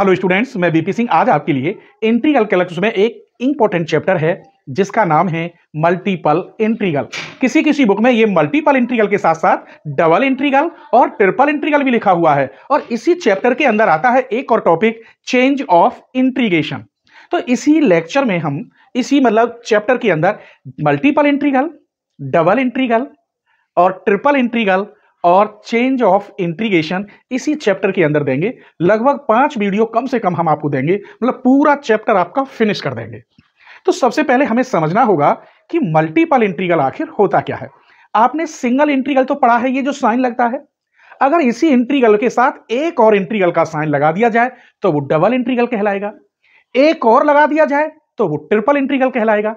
hello students मैं BP Singh आज आपके लिए इंट्रीगल कैलकुलस में एक इंपॉर्टेंट चैप्टर है जिसका नाम है मल्टीपल इंट्रीगल किसी किसी बुक में ये मल्टीपल इंट्रीगल के साथ साथ डबल इंट्रीगल और ट्रिपल इंट्रीगल भी लिखा हुआ है और इसी चैप्टर के अंदर आता है एक और टॉपिक चेंज ऑफ इंट्रीगेशन तो इसी लेक्चर में हम इसी मतलब चैप्टर के अंदर मल्टीपल इंट्रीगल डबल इंट्रीगल और ट्रिपल इंट्रीगल और चेंज ऑफ इंट्रीगेशन इसी चैप्टर के अंदर देंगे लगभग पांच वीडियो कम से कम हम आपको देंगे मतलब पूरा चैप्टर आपका फिनिश कर देंगे तो सबसे पहले हमें समझना होगा कि मल्टीपल इंट्रीगल आखिर होता क्या है आपने सिंगल इंट्रीगल तो पढ़ा है ये जो साइन लगता है अगर इसी इंट्रीगल के साथ एक और इंट्रीगल का साइन लगा दिया जाए तो वो डबल इंट्रीगल कहलाएगा एक और लगा दिया जाए तो वो ट्रिपल इंट्रीगल कहलाएगा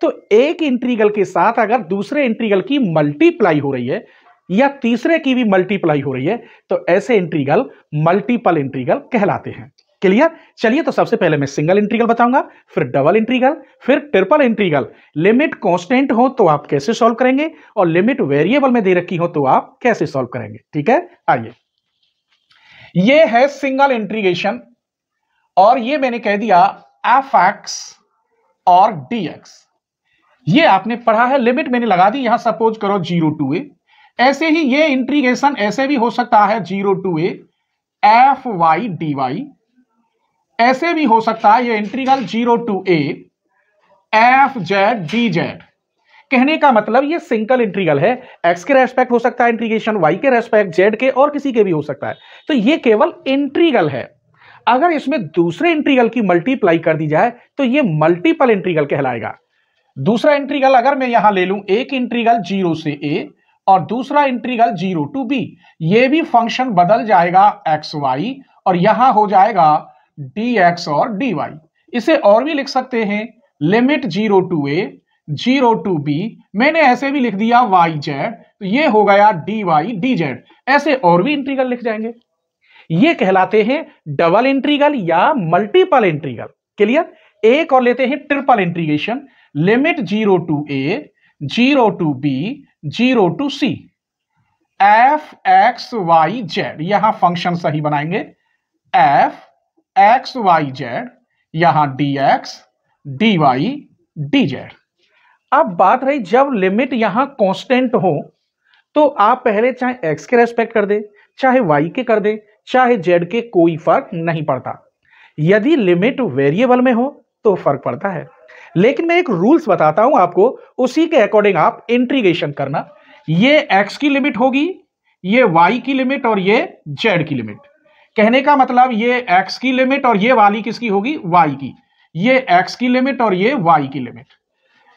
तो एक इंट्रीगल के साथ अगर दूसरे इंट्रीगल की मल्टीप्लाई हो रही है या तीसरे की भी मल्टीप्लाई हो रही है तो ऐसे इंट्रीगल मल्टीपल इंट्रीगल कहलाते हैं क्लियर चलिए तो सबसे पहले मैं सिंगल इंट्रीगल बताऊंगा फिर डबल इंट्रीगल फिर ट्रिपल इंट्रीगल लिमिट कॉन्स्टेंट हो तो आप कैसे सॉल्व करेंगे और लिमिट वेरिएबल में दे रखी हो तो आप कैसे सॉल्व करेंगे ठीक है आइए ये है सिंगल इंट्रीगेशन और ये मैंने कह दिया एफ एक्स और डी एक्स ये आपने पढ़ा है लिमिट मैंने लगा दी यहां सपोज करो जीरो टू ए ऐसे ही ये इंट्रीगेशन ऐसे भी हो सकता है zero to a f y d y ऐसे भी हो सकता है ये integral zero to a f z d z कहने का मतलब ये सिंगल इंट्रीगल है एक्स के रेस्पेक्ट हो सकता है इंट्रीगेशन वाई के रेस्पेक्ट जेड के और किसी के भी हो सकता है तो ये केवल इंट्रीगल है अगर इसमें दूसरे इंट्रीगल की मल्टीप्लाई कर दी जाए तो ये मल्टीपल इंट्रीगल कहलाएगा दूसरा इंट्रीगल अगर मैं यहां ले लूं एक इंट्रीगल जीरो से ए और दूसरा इंट्रीगल जीरो टू बी ये भी फंक्शन बदल जाएगा एक्स वाई और यहां हो जाएगा डी एक्स और डी वाई इसे और भी लिख सकते हैं limit zero to a zero to b मैंने ऐसे भी लिख दिया वाई जेड तो ये हो गया डी वाई डी जेड ऐसे और भी इंट्रीगल लिख जाएंगे ये कहलाते हैं डबल इंट्रीगल या मल्टीपल इंट्रीगल क्लियर एक और लेते हैं triple integration limit zero to a zero to b zero to c f x y z यहां फंक्शन सही बनाएंगे एफ एक्स वाई जेड यहां d x d y d z अब बात रही जब लिमिट यहां कांस्टेंट हो तो आप पहले चाहे एक्स के रेस्पेक्ट कर दे चाहे वाई के कर दे चाहे जेड के कोई फर्क नहीं पड़ता यदि लिमिट वेरिएबल में हो तो फर्क पड़ता है लेकिन मैं एक रूल्स बताता हूं आपको उसी के अकॉर्डिंग आप इंट्रीगेशन करना ये एक्स की लिमिट होगी ये वाई की लिमिट और ये जेड की लिमिट कहने का मतलब ये एक्स की लिमिट और ये वाली किसकी होगी वाई की ये एक्स की लिमिट और ये वाई की लिमिट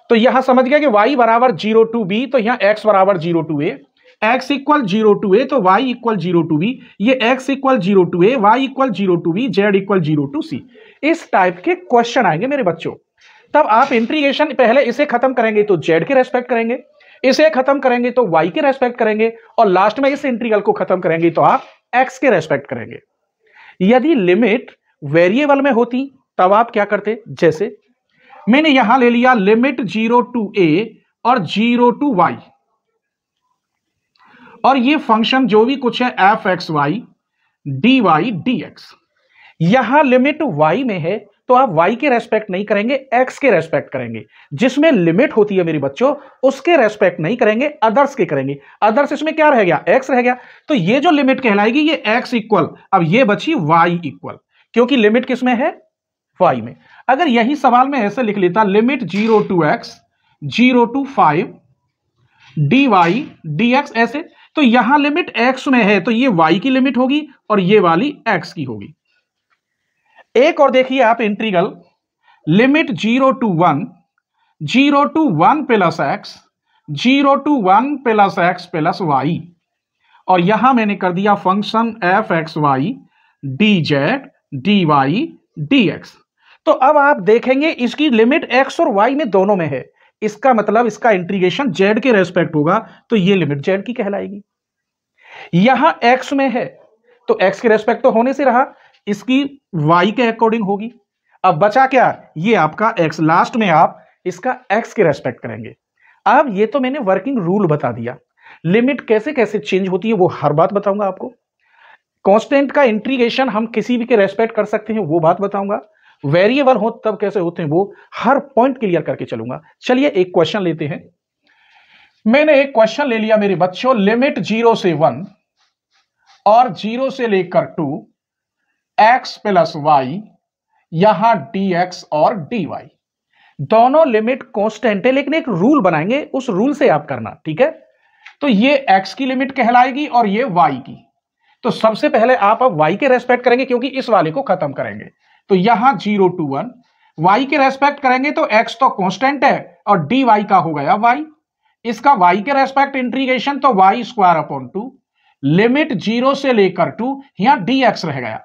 तो यहां समझ गया कि y बराबर जीरो टू बी तो यहां x बराबर zero to a x equal zero to a तो y equal zero to b ये x equal zero to a y equal zero to b z equal zero to c इस type के question आएंगे मेरे बच्चों तब आप इंट्रीगेशन पहले इसे खत्म करेंगे तो जेड की रेस्पेक्ट करेंगे इसे खत्म करेंगे तो वाई की रेस्पेक्ट करेंगे और लास्ट में इस इंट्रीगल को खत्म करेंगे तो आप एक्स के रेस्पेक्ट करेंगे यदि लिमिट वेरिएबल में होती तब आप क्या करते जैसे मैंने यहां ले लिया लिमिट जीरो टू ए और जीरो टू वाई और ये फंक्शन जो भी कुछ है f x y d y d x यहां लिमिट वाई में है तो आप वाई के रेस्पेक्ट नहीं करेंगे एक्स के रेस्पेक्ट करेंगे जिसमें लिमिट होती है मेरी बच्चों उसके रेस्पेक्ट नहीं करेंगे अदर्स के करेंगे अदर्स इसमें क्या रह गया एक्स रह गया तो ये जो लिमिट कहलाएगी ये एक्स इक्वल अब ये बची वाई इक्वल क्योंकि लिमिट किसमें है वाई में अगर यही सवाल में ऐसे लिख लेता limit zero to x zero to five d y d x ऐसे तो यहां लिमिट एक्स में है तो ये वाई की लिमिट होगी और ये वाली एक्स की होगी एक और देखिए आप integral limit zero to one zero to one plus x zero to one plus x plus y और यहां मैंने कर दिया function f x y d z d y d x तो अब आप देखेंगे इसकी लिमिट एक्स और वाई में दोनों में है इसका मतलब इसका इंट्रीगेशन जेड के रेस्पेक्ट होगा तो ये लिमिट जेड की कहलाएगी यहां एक्स में है तो एक्स के रेस्पेक्ट तो होने से रहा इसकी वाई के अकॉर्डिंग होगी अब बचा क्या ये आपका एक्स लास्ट में आप इसका एक्स के रेस्पेक्ट करेंगे अब ये तो मैंने वर्किंग रूल बता दिया लिमिट कैसे कैसे चेंज होती है वो हर बात बताऊंगा आपको कांस्टेंट का इंट्रीगेशन हम किसी भी के रेस्पेक्ट कर सकते हैं वो बात बताऊंगा वेरिएबल हो तब कैसे होते हैं वो हर पॉइंट क्लियर करके चलूंगा चलिए एक क्वेश्चन लेते हैं मैंने एक क्वेश्चन ले लिया मेरे बच्चों लिमिट जीरो से वन और जीरो से लेकर टू एक्स प्लस वाई यहां dx और dy दोनों लिमिट कॉन्स्टेंट है लेकिन एक रूल बनाएंगे उस रूल से आप करना ठीक है तो ये x की लिमिट कहलाएगी और ये y की तो सबसे पहले आप अब y के रेस्पेक्ट करेंगे क्योंकि इस वाले को खत्म करेंगे तो यहां जीरो टू वन y के रेस्पेक्ट करेंगे तो x तो कॉन्स्टेंट है और dy का हो गया y इसका y के रेस्पेक्ट इंट्रीगेशन तो y square upon two limit zero से लेकर टू यहां dx रह गया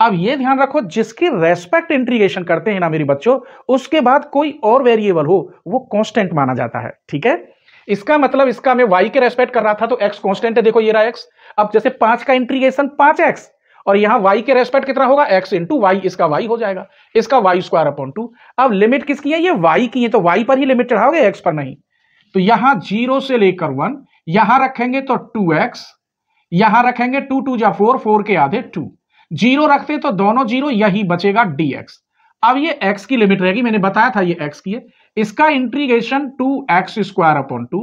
अब ये ध्यान रखो जिसकी रेस्पेक्ट इंट्रीगेशन करते हैं ना मेरे बच्चों उसके बाद कोई और वेरिएबल हो वो कांस्टेंट माना जाता है ठीक है इसका मतलब इसका मैं वाई के रेस्पेक्ट कर रहा था तो एक्स कॉन्स्टेंट है देखो ये रहा एक्स अब जैसे पांच का इंट्रीगेशन पांच एक्स और यहां वाई के रेस्पेक्ट कितना होगा एक्स इंटू वाई इसका वाई हो जाएगा इसका वाई स्क्वायर अपॉन टू अब लिमिट किसकी है ये वाई की है तो वाई पर ही लिमिट चढ़ाओगे एक्स पर नहीं तो यहां जीरो से लेकर वन यहां रखेंगे तो टू एक्स यहां रखेंगे टू टू या फोर फोर के आधे टू जीरो रखते तो दोनों जीरो यही बचेगा dx अब ये x की लिमिट रहेगी मैंने बताया था ये x की है इसका integration two x square upon two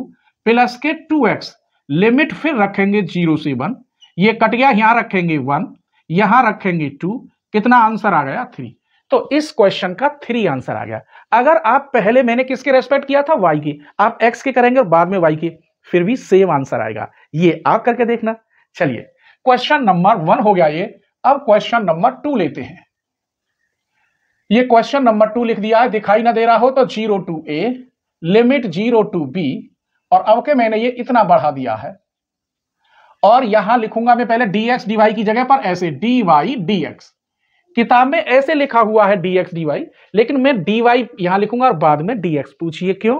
plus के टू एक्स लिमिट फिर रखेंगे जीरो से वन ये कट गया यहां रखेंगे वन यहां रखेंगे टू कितना आंसर आ गया थ्री तो इस क्वेश्चन का थ्री आंसर आ गया अगर आप पहले मैंने किसके रेस्पेक्ट किया था वाई की आप एक्स के करेंगे और बाद में वाई की फिर भी सेम आंसर आएगा ये आप करके देखना चलिए क्वेश्चन नंबर वन हो गया ये अब क्वेश्चन नंबर टू लेते हैं ये क्वेश्चन नंबर टू लिख दिया है दिखाई ना दे रहा हो तो zero to a limit zero to b और अब के मैंने ये इतना बढ़ा दिया है और यहां लिखूंगा मैं पहले dx dy की जगह पर ऐसे dy dx किताब में ऐसे लिखा हुआ है dx dy लेकिन मैं dy यहां लिखूंगा और बाद में dx पूछिए क्यों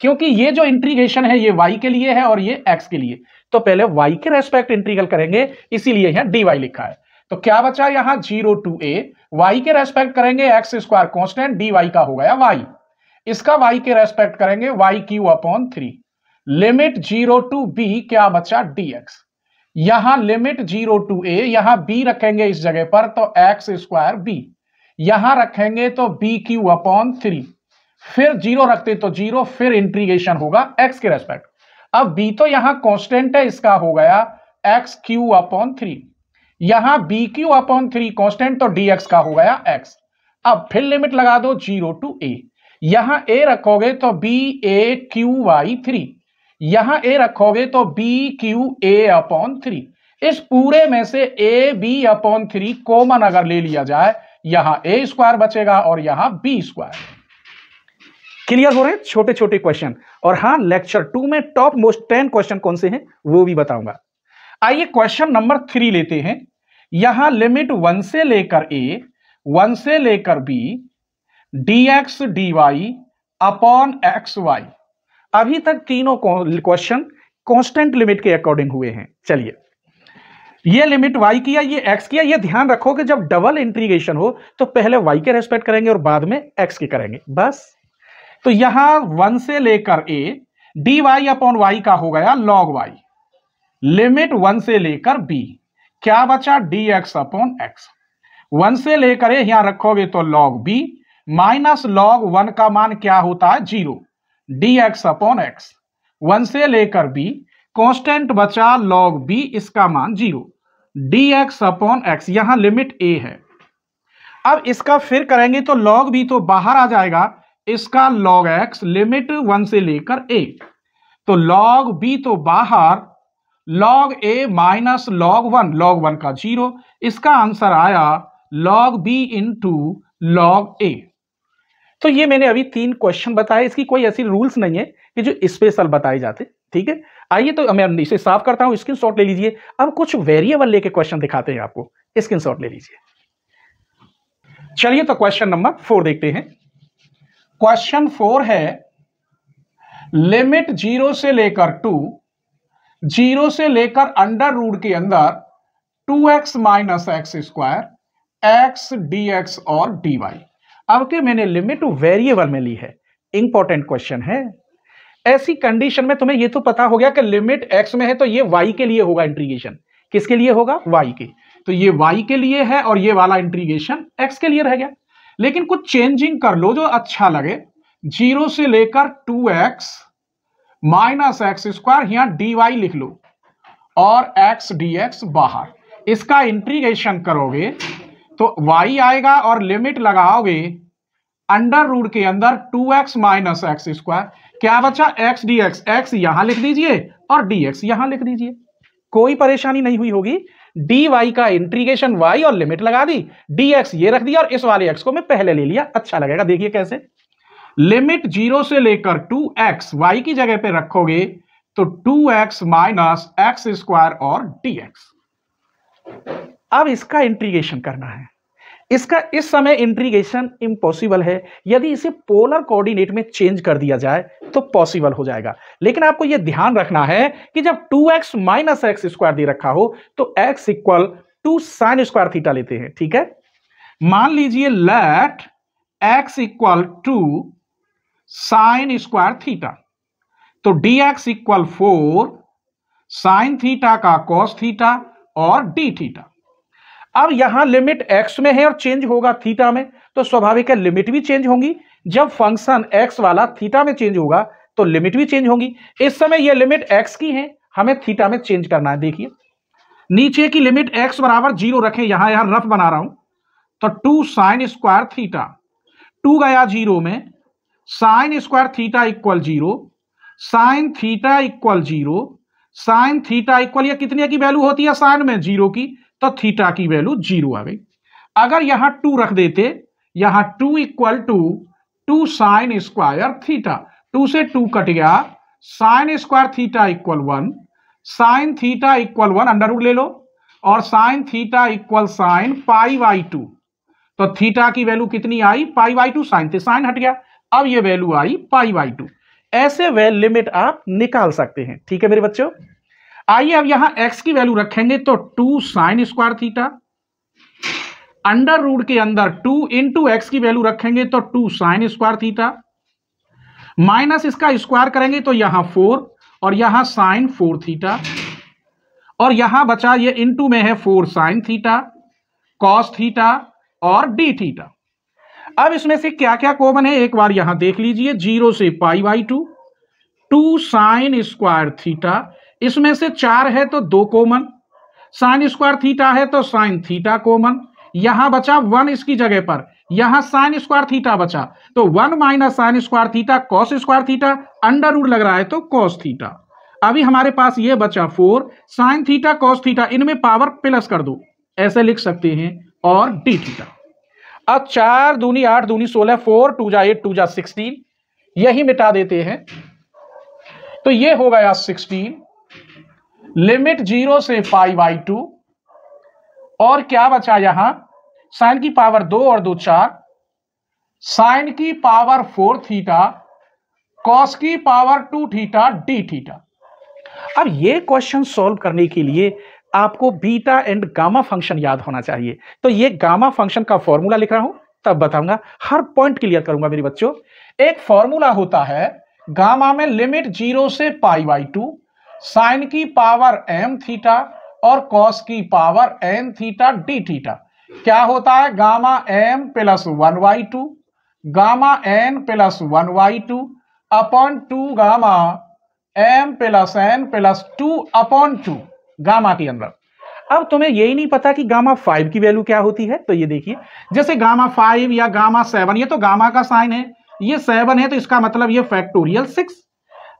क्योंकि ये जो इंट्रीगेशन है ये y के लिए है और ये x के लिए तो पहले y के रेस्पेक्ट इंट्रीगल करेंगे इसीलिए यहां dy लिखा है तो क्या बचा यहां जीरो टू ए वाई के रेस्पेक्ट करेंगे x square constant d y का हो गया वाई इसका वाई के रेस्पेक्ट करेंगे y cube upon three limit zero to b क्या बचा डी एक्स यहां लिमिट जीरो टू ए यहां बी रखेंगे इस जगह पर तो एक्स स्क्वायर बी यहां रखेंगे तो बी क्यू अपॉन थ्री फिर जीरो रखते तो जीरो फिर इंट्रीगेशन होगा एक्स के रेस्पेक्ट अब बी तो यहां कॉन्स्टेंट है इसका हो गया एक्स क्यू अपॉन थ्री यहां b cube upon three constant तो dx का हो गया x अब फिर लिमिट लगा दो जीरो टू ए यहां ए रखोगे तो b a cube by three यहां ए रखोगे तो b cube a upon three इस पूरे में से a b upon three common अगर ले लिया जाए यहां ए स्क्वायर बचेगा और यहां बी स्क्वायर क्लियर हो रहे हैं छोटे छोटे क्वेश्चन और हां लेक्चर टू में टॉप मोस्ट टेन क्वेश्चन कौन से हैं वो भी बताऊंगा आइए क्वेश्चन नंबर थ्री लेते हैं यहां लिमिट वन से लेकर ए वन से लेकर b d x d y upon x y अभी तक तीनों क्वेश्चन कांस्टेंट लिमिट के अकॉर्डिंग हुए हैं चलिए ये लिमिट y किया ये x किया ये ध्यान रखो कि जब डबल इंटीग्रेशन हो तो पहले y के रेस्पेक्ट करेंगे और बाद में x के करेंगे बस तो यहां वन से लेकर a dy अपॉन वाई का हो गया log y लिमिट वन से लेकर b क्या बचा d x upon x one से लेकर यहां रखोगे तो log b minus log one का मान क्या होता है zero d x upon x one से लेकर बी कांस्टेंट बचा लॉग बी इसका मान zero d x upon x यहां लिमिट ए है अब इसका फिर करेंगे तो लॉग बी तो बाहर आ जाएगा इसका लॉग एक्स लिमिट वन से लेकर ए तो लॉग बी तो बाहर log a minus log one log one का जीरो इसका आंसर आया log b into log a तो ये मैंने अभी तीन क्वेश्चन बताए इसकी कोई ऐसी रूल्स नहीं है कि जो स्पेशल बताए जाते ठीक है आइए तो मैं इसे साफ करता हूं स्क्रीन शॉट ले लीजिए अब कुछ वेरिएबल लेके क्वेश्चन दिखाते हैं आपको स्क्रीन शॉट ले लीजिए चलिए तो क्वेश्चन नंबर फोर देखते हैं क्वेश्चन फोर है लिमिट जीरो से लेकर टू जीरो से लेकर अंडर रूट के अंदर two x minus x square x d x और डी वाई अब के मैंने लिमिट वेरिएबल में ली है इंपॉर्टेंट क्वेश्चन है ऐसी कंडीशन में तुम्हें यह तो पता हो गया कि लिमिट एक्स में है तो ये वाई के लिए होगा इंट्रीगेशन किसके लिए होगा वाई के तो ये वाई के लिए है और ये वाला इंट्रीगेशन एक्स के लिए रह गया लेकिन कुछ चेंजिंग कर लो जो अच्छा लगे जीरो से लेकर to x minus x square यहां डी वाई लिख लो और एक्स डी एक्स बाहर इसका इंट्रीगेशन करोगे तो वाई आएगा और लिमिट लगाओगे अंडर रूट के अंदर two x minus x square क्या बचा एक्स डी एक्स एक्स यहां लिख दीजिए और डी एक्स यहां लिख दीजिए कोई परेशानी नहीं हुई होगी डी वाई का इंट्रीगेशन वाई और लिमिट लगा दी डी एक्स ये रख दिया और इस वाले एक्स को मैं पहले ले लिया अच्छा लगेगा देखिए कैसे लिमिट जीरो से लेकर टू एक्स वाई की जगह पे रखोगे तो two x minus x square और डी एक्स अब इसका इंट्रीगेशन करना है इसका इस समय इंट्रीगेशन इम्पॉसिबल है यदि इसे पोलर कोऑर्डिनेट में चेंज कर दिया जाए तो पॉसिबल हो जाएगा लेकिन आपको यह ध्यान रखना है कि जब 2x x minus x square दे रखा हो तो x equal to sine square theta लेते हैं ठीक है मान लीजिए let x equal to sine square theta तो d x equal four sine theta का कॉस थीटा और डी थीटा अब यहां लिमिट एक्स में है और चेंज होगा थीटा में तो स्वाभाविक है लिमिट भी चेंज होगी जब फंक्शन एक्स वाला थीटा में चेंज होगा तो लिमिट भी चेंज होगी इस समय यह लिमिट एक्स की है हमें थीटा में चेंज करना है देखिए नीचे की लिमिट एक्स बराबर जीरो रखें यहां यहां रफ बना रहा हूं तो two sine square theta two गया जीरो में sine square theta equal zero sine theta equal zero sine theta equal या कितने की वैल्यू होती है साइन में जीरो की तो थीटा की वैल्यू जीरो आ गई अगर यहां टू रख देते यहां two equal two two sine square theta two से टू कट गया sine square theta equal one sine theta equal one अंडरवुड ले लो और sine theta equal sine pi by two तो थीटा की वैल्यू कितनी आई पाई बाई टू साइन थे साइन हट गया अब ये वैल्यू आई पाई बाई टू ऐसे वेल लिमिट आप निकाल सकते हैं ठीक है मेरे बच्चों आइए अब यहां x की वैल्यू रखेंगे तो two sine square theta under root के अंदर टू इंटू एक्स की वैल्यू रखेंगे तो two sine square theta minus इसका स्क्वायर करेंगे तो यहां फोर और यहां साइन फोर थीटा और यहां बचा ये इंटू में है four sine theta cos theta और डी थीटा अब इसमें से क्या क्या कॉमन है एक बार यहां देख लीजिए जीरो से pi by two two sine square theta इसमें से चार है तो दो कॉमन साइन स्क्वायर थीटा है तो साइन थीटा कॉमन यहां बचा वन इसकी जगह पर यहां साइन स्क्वायर थीटा बचा तो one minus sine square theta cos square theta under root लग रहा है तो कॉस थीटा अभी हमारे पास ये बचा four sine theta cos theta इनमें पावर प्लस कर दो ऐसे लिख सकते हैं और डी थीटा अब चार दूनी आठ दूनी सोलह फोर टू जा एट टू जा सिक्सटीन यही मिटा देते हैं तो ये हो गया सिक्सटीन लिमिट जीरो से फाइव बाई टू और क्या बचा यहां साइन की पावर दो और दो चार साइन की पावर फोर थीटा कॉस की power two theta d theta अब ये क्वेश्चन सॉल्व करने के लिए आपको बीटा एंड गामा फंक्शन याद होना चाहिए तो ये गामा फंक्शन का फॉर्मूला लिख रहा हूं तब बताऊंगा हर पॉइंट क्लियर करूंगा मेरे बच्चों एक फॉर्मूला होता है गामा में लिमिट जीरो से पाई बाई टू साइन की पावर एम थीटा और कॉस की power n theta d theta क्या होता है gamma m plus one by two gamma n plus one by two upon two gamma m plus n plus two upon two gamma के अंदर अब तुम्हें यही नहीं पता कि गामा फाइव की वैल्यू क्या होती है तो ये देखिए जैसे गामा फाइव या गामा सेवन ये तो गामा का साइन है ये सेवन है तो इसका मतलब ये फैक्टोरियल सिक्स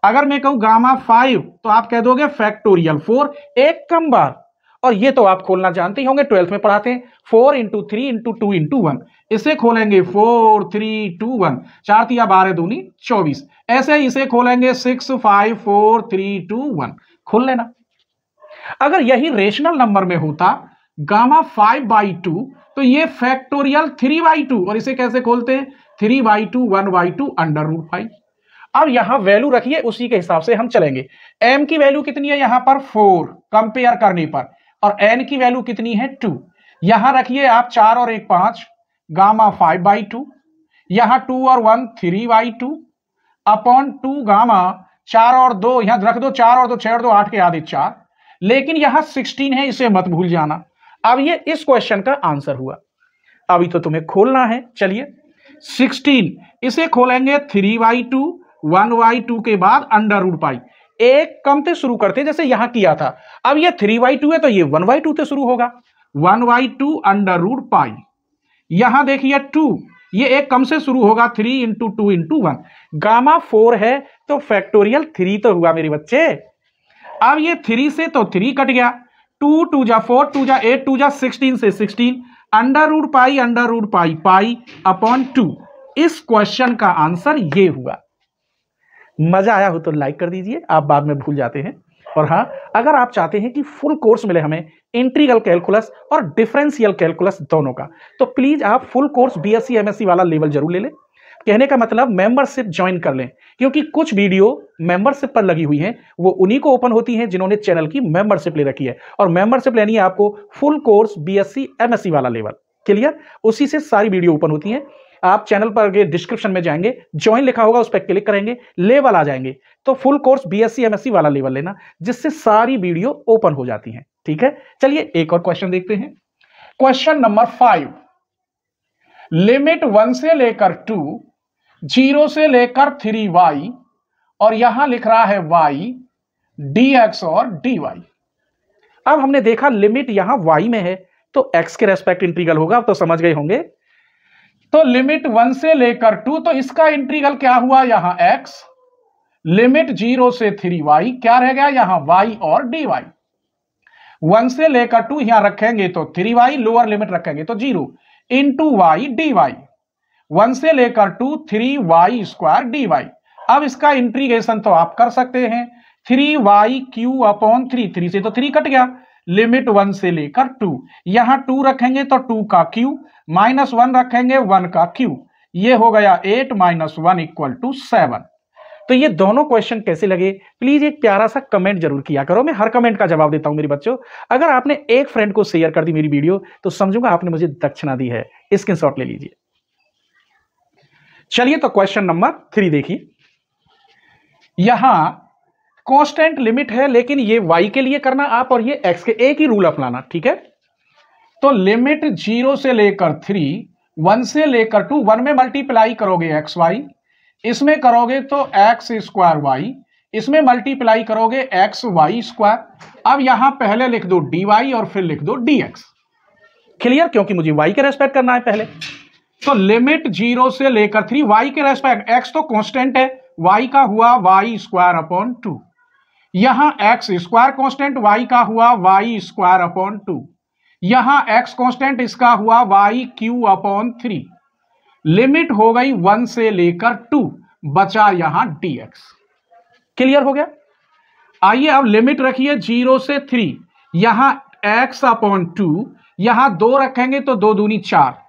अगर मैं कहूं गामा फाइव तो आप कह दोगे फैक्टोरियल फोर एक कम बार और ये तो आप खोलना जानते ही होंगे ट्वेल्थ में पढ़ाते हैं four into three into two into one इसे खोलेंगे फोर थ्री टू वन चार या बारह दूनी चौबीस ऐसे इसे खोलेंगे six five four three two one खोल लेना अगर यही रेशनल नंबर में होता गामा फाइव बाई टू तो ये फैक्टोरियल थ्री बाई टू और इसे कैसे खोलते हैं three by two one by two under root five अब यहां वैल्यू रखिए उसी के हिसाब से हम चलेंगे एम की वैल्यू कितनी है यहां पर फोर कंपेयर करने पर और एन की वैल्यू कितनी है टू यहां रखिए आप चार और एक पांच गामा फाइव बाई टू यहां टू और one three by two upon two gamma चार और दो यहां रख दो चार और दो छह और दो आठ के आधे चार लेकिन यहां सिक्सटीन है इसे मत भूल जाना अब ये इस क्वेश्चन का आंसर हुआ अभी तो तुम्हें खोलना है चलिए सिक्सटीन इसे खोलेंगे three by two one by two के बाद अंडर रूट पाई एक कम से शुरू करते जैसे यहां किया था अब ये थ्री वाई टू है तो ये वन वाई टू से शुरू होगा one by two under root pi यहां देखिए टू ये एक कम से शुरू होगा three into two into one gamma four है तो फैक्टोरियल थ्री तो हुआ मेरे बच्चे अब ये थ्री से तो थ्री कट गया टू टू जा फोर टू जा एट टू जा सिक्सटीन से sixteen under root pi under root pi pi upon two इस क्वेश्चन का आंसर ये हुआ मजा आया हो तो लाइक कर दीजिए आप बाद में भूल जाते हैं और हाँ अगर आप चाहते हैं कि फुल कोर्स मिले हमें इंट्रीगल कैलकुलस और डिफरेंशियल कैलकुलस दोनों का तो प्लीज़ आप फुल कोर्स बीएससी एमएससी वाला लेवल जरूर ले लें कहने का मतलब मेंबरशिप ज्वाइन कर लें क्योंकि कुछ वीडियो मेंबरशिप पर लगी हुई हैं वो उन्हीं को ओपन होती हैं जिन्होंने चैनल की मेंबरशिप ले रखी है और मेंबरशिप लेनी है आपको फुल कोर्स बीएससी एमएससी वाला लेवल क्लियर उसी से सारी वीडियो ओपन होती हैं आप चैनल पर डिस्क्रिप्शन में जाएंगे ज्वाइन लिखा होगा उस पर क्लिक करेंगे लेवल आ जाएंगे तो फुल कोर्स बीएससी एमएससी वाला लेवल लेना जिससे सारी वीडियो ओपन हो जाती हैं ठीक है चलिए एक और क्वेश्चन देखते हैं question number five limit one से लेकर टू जीरो से लेकर थ्री वाई और यहां लिख रहा है वाई डी एक्स और डी वाई अब हमने देखा लिमिट यहां वाई में है तो एक्स के रेस्पेक्ट इंटीग्रल होगा तो समझ गए होंगे तो लिमिट वन से लेकर टू तो इसका इंटीग्रल क्या हुआ यहां एक्स लिमिट जीरो से थ्री वाई क्या रह गया यहां वाई और डी वाई वन से लेकर टू यहां रखेंगे तो थ्री वाई लोअर लिमिट रखेंगे तो zero into y d y one से लेकर two three y square d y अब इसका इंट्रीगेशन तो आप कर सकते हैं three y cube upon three three से तो थ्री कट गया लिमिट वन से लेकर टू यहां टू रखेंगे तो टू का क्यू माइनस वन रखेंगे वन का क्यू ये हो गया eight minus one equal to seven तो ये दोनों क्वेश्चन कैसे लगे प्लीज एक प्यारा सा कमेंट जरूर किया करो मैं हर कमेंट का जवाब देता हूं मेरे बच्चों अगर आपने एक फ्रेंड को शेयर कर दी मेरी वीडियो तो समझूंगा आपने मुझे दक्षिणा दी है स्क्रीनशॉट ले लीजिए चलिए तो क्वेश्चन नंबर थ्री देखिए यहां कांस्टेंट लिमिट है लेकिन ये वाई के लिए करना आप और ये एक्स के एक ही रूल अपनाना ठीक है तो लिमिट जीरो से लेकर थ्री वन से लेकर टू वन में मल्टीप्लाई करोगे एक्स वाई इसमें करोगे तो एक्स स्क्वायर वाई इसमें मल्टीप्लाई करोगे एक्स वाई स्क्वायर अब यहां पहले लिख दो डी वाई और फिर लिख दो डी एक्स क्लियर क्योंकि मुझे वाई के रेस्पेक्ट करना है पहले तो लिमिट जीरो से लेकर थ्री वाई के रेस्पेक्ट एक्स तो कॉन्स्टेंट है वाई का हुआ वाई स्क्वायर अपॉन टू यहां एक्स स्क्वायर कॉन्स्टेंट वाई का हुआ वाई स्क्वायर अपॉन टू यहां एक्स कॉन्स्टेंट इसका हुआ y cube upon three limit हो गई वन से लेकर टू बचा यहां dx क्लियर हो गया आइए अब लिमिट रखिए जीरो से थ्री यहां एक्स अपॉन टू यहां दो रखेंगे तो दो दूनी चार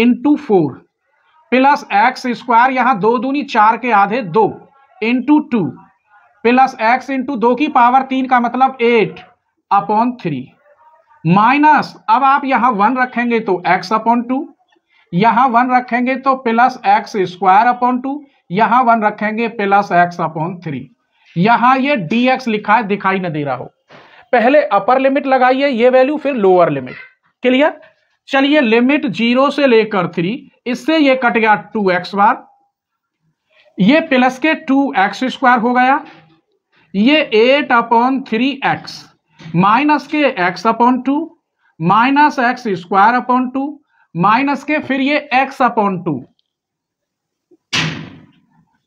into four plus x square यहां दो दूनी चार के आधे दो into two plus x into दो की पावर तीन का मतलब एट अपॉन थ्री माइनस अब आप यहां वन रखेंगे तो एक्स अपॉन टू यहां वन रखेंगे तो plus x square upon two यहां वन रखेंगे प्लस एक्स अपॉन थ्री यहां ये डी एक्स लिखा है दिखाई न दे रहा हो पहले अपर लिमिट लगाइए ये वैल्यू फिर लोअर लिमिट क्लियर चलिए लिमिट जीरो से लेकर थ्री इससे ये कट गया टू एक्स बार ये प्लस के टू एक्स स्क्वायर हो गया ये eight upon three x minus के x upon two minus x square upon two minus के फिर ये एक्स अपॉन टू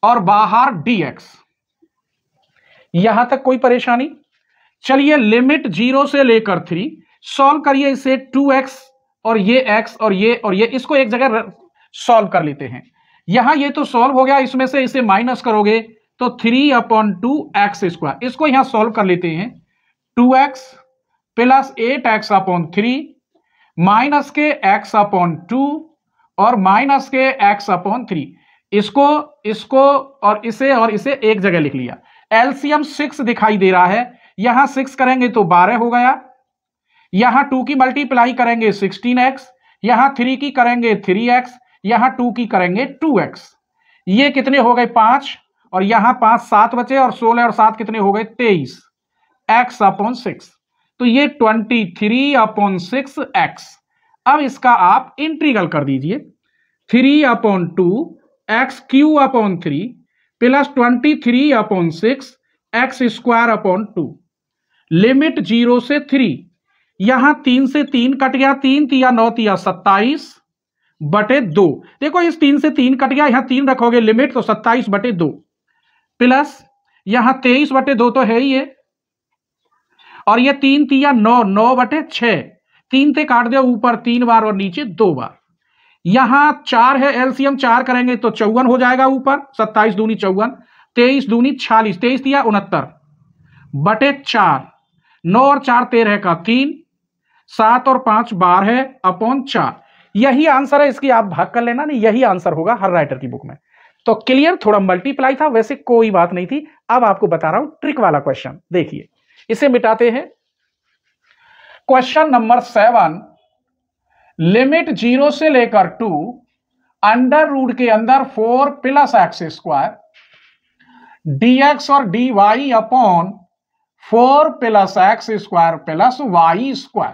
और बाहर डी एक्स यहां तक कोई परेशानी चलिए लिमिट जीरो से लेकर थ्री सॉल्व करिए इसे टू एक्स और ये एक्स और ये और ये इसको एक जगह सॉल्व कर लेते हैं यहां ये तो सॉल्व हो गया इसमें से इसे माइनस करोगे तो three upon two x square इसको यहां सॉल्व कर लेते हैं two x plus eight x upon three minus के एक्स अपॉन टू और माइनस के एक्स अपॉन थ्री इसको इसको और इसे और इसे एक जगह लिख लिया एलसीएम सिक्स दिखाई दे रहा है यहां सिक्स करेंगे तो बारह हो गया यहां टू की मल्टीप्लाई करेंगे सिक्सटीन एक्स यहां थ्री की करेंगे थ्री एक्स यहां टू की करेंगे टू एक्स ये कितने हो गए पांच और यहां पांच सात बचे और सोलह और सात कितने हो गए तेईस एक्स अपॉन सिक्स तो ये twenty three upon six x अब इसका आप इंट्रीगल कर दीजिए three upon two x cube upon three plus twenty three upon six x square upon two limit zero से थ्री यहां तीन से तीन कट गया तीन तिया नौ तिया सत्ताईस बटे दो देखो इस तीन से तीन कट गया यहां तीन रखोगे लिमिट तो सत्ताईस बटे दो प्लस यहां तेईस बटे दो तो है ही है और ये तीन तिया नौ नौ बटे छ तीन से काट दो ऊपर तीन बार और नीचे दो बार यहां चार है एलसीएम चार करेंगे तो चौवन हो जाएगा ऊपर सत्ताईस दूनी चौवन तेईस दूनी छियालीस तेईस दिया उनहत्तर बटे चार नौ और चार तेरह का तीन सात और पांच बार है अपॉन चार यही आंसर है इसकी आप भाग कर लेना नहीं यही आंसर होगा हर राइटर की बुक में तो क्लियर थोड़ा मल्टीप्लाई था वैसे कोई बात नहीं थी अब आपको बता रहा हूं ट्रिक वाला क्वेश्चन देखिए इसे मिटाते हैं question number seven limit zero से लेकर टू अंडर रूट के अंदर four plus x square d x और d y upon four plus x square plus y square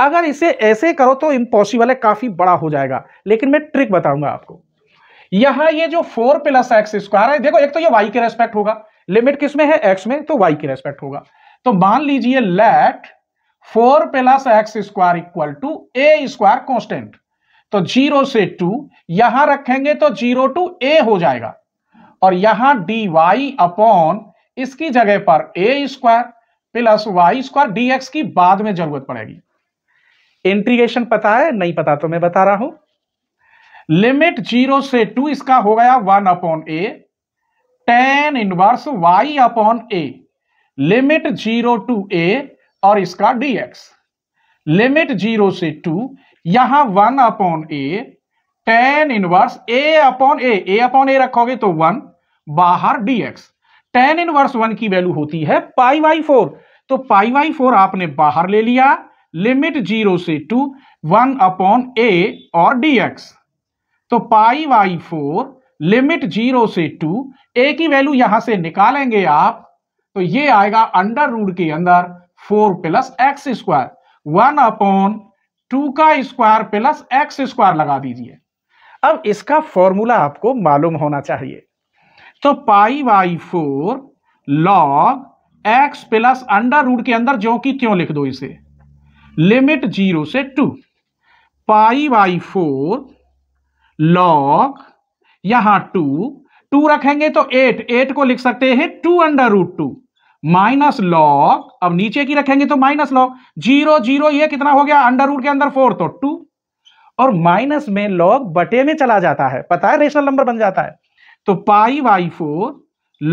अगर इसे ऐसे करो तो इम्पॉसिबल है काफ़ी बड़ा हो जाएगा लेकिन मैं ट्रिक बताऊंगा आपको यहां ये जो फोर प्लस एक्स स्क्वायर है देखो एक तो ये वाई के रेस्पेक्ट होगा लिमिट किस में है एक्स में तो वाई के रेस्पेक्ट होगा तो मान लीजिए let four plus x square equal to a square constant तो जीरो से टू यहां रखेंगे तो जीरो टू ए हो जाएगा और यहां डी वाई अपॉन इसकी जगह पर a square plus y square d x की बाद में जरूरत पड़ेगी इंट्रीगेशन पता है नहीं पता तो मैं बता रहा हूं लिमिट जीरो से टू इसका हो गया one upon a tan inverse y upon a limit zero to a और इसका डीएक्स लिमिट जीरो से टू यहां one upon a tan inverse a upon a a upon a रखोगे तो वन बाहर डीएक्स टेन इनवर्स वन की value होती है पाई वाई फोर तो पाई वाई फोर आपने बाहर ले लिया लिमिट जीरो से टू वन अपॉन ए और डीएक्स तो pi by four limit zero से टू ए की वैल्यू यहां से निकालेंगे आप तो ये आएगा अंडर रूट के अंदर four plus x square one upon two का स्क्वायर प्लस एक्स स्क्वायर लगा दीजिए अब इसका फॉर्मूला आपको मालूम होना चाहिए तो pi by four log x plus under root के अंदर जो कि क्यों लिख दो इसे लिमिट जीरो से to pi by four log यहां टू टू रखेंगे तो एट एट को लिख सकते हैं two under root two minus log अब नीचे की रखेंगे तो माइनस लॉग जीरो जीरो ये कितना हो गया अंडर रूट के अंदर फोर तो टू और माइनस में लॉग बटे में चला जाता है पता है रेशनल नंबर बन जाता है तो pi by four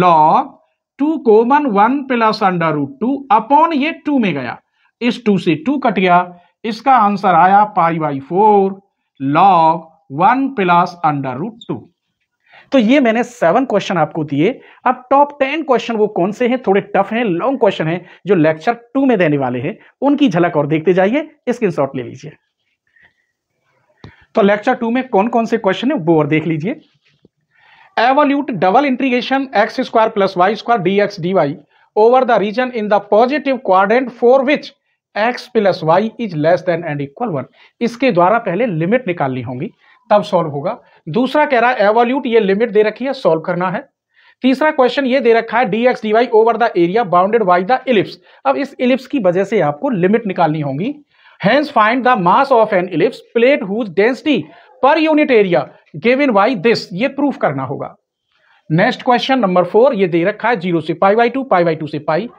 log two common one plus under root two upon ये टू में गया इस टू से टू कट गया इसका आंसर आया pi by four log one plus under root two तो ये मैंने सेवन क्वेश्चन आपको दिए अब टॉप टेन क्वेश्चन वो कौन से हैं थोड़े टफ हैं लॉन्ग क्वेश्चन हैं जो लेक्चर टू में देने वाले हैं उनकी झलक और देखते जाइए स्क्रीन शॉट ले लीजिए तो लेक्चर टू में कौन कौन से क्वेश्चन है वो और देख लीजिए evaluate double integration x square plus y square d x d y over the region in the positive quadrant for which x plus y is less than and equal one इसके द्वारा पहले limit निकालनी होगी तब solve होगा दूसरा कह रहा है एवोल्यूट ये लिमिट दे रखी है सॉल्व करना है तीसरा क्वेश्चन ये दे रखा है d x d y over the area bounded by the ellipse अब इस इलिप्स की वजह से आपको लिमिट निकालनी होगी hence find the mass of an ellipse plate whose density per unit area give in by this ये प्रूफ करना होगा नेक्स्ट क्वेश्चन नंबर फोर ये दे रखा है जीरो से pi by two pi by two से पाई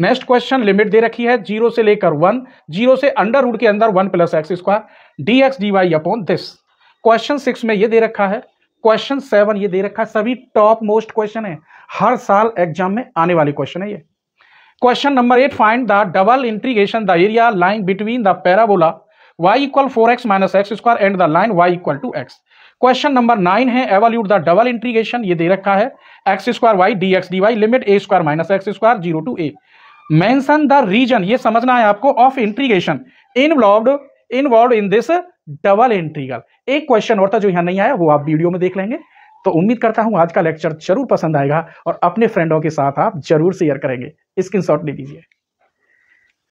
नेक्स्ट क्वेश्चन लिमिट दे रखी है जीरो से लेकर वन जीरो से अंडर रूट के अंदर one plus x square d x d y upon this question six में ये दे रखा है क्वेश्चन सेवन ये दे रखा है सभी टॉप मोस्ट क्वेश्चन है हर साल एग्जाम में आने वाले क्वेश्चन है ये question number eight find the double integration the area line between the parabola y equal four x minus x square and the line y equal two x question number nine है evaluate the double integration ये दे रखा है x square y d x d y limit a square minus x square zero to a mention the region ये समझना है आपको of integration involve involve in this double integral एक question और था जो यहाँ नहीं आया वो आप वीडियो में देख लेंगे तो उम्मीद करता हूँ आज का लेक्चर जरूर पसंद आएगा और अपने फ्रेंडों के साथ आप जरूर शेयर करेंगे स्क्रीनशॉट ले लीजिए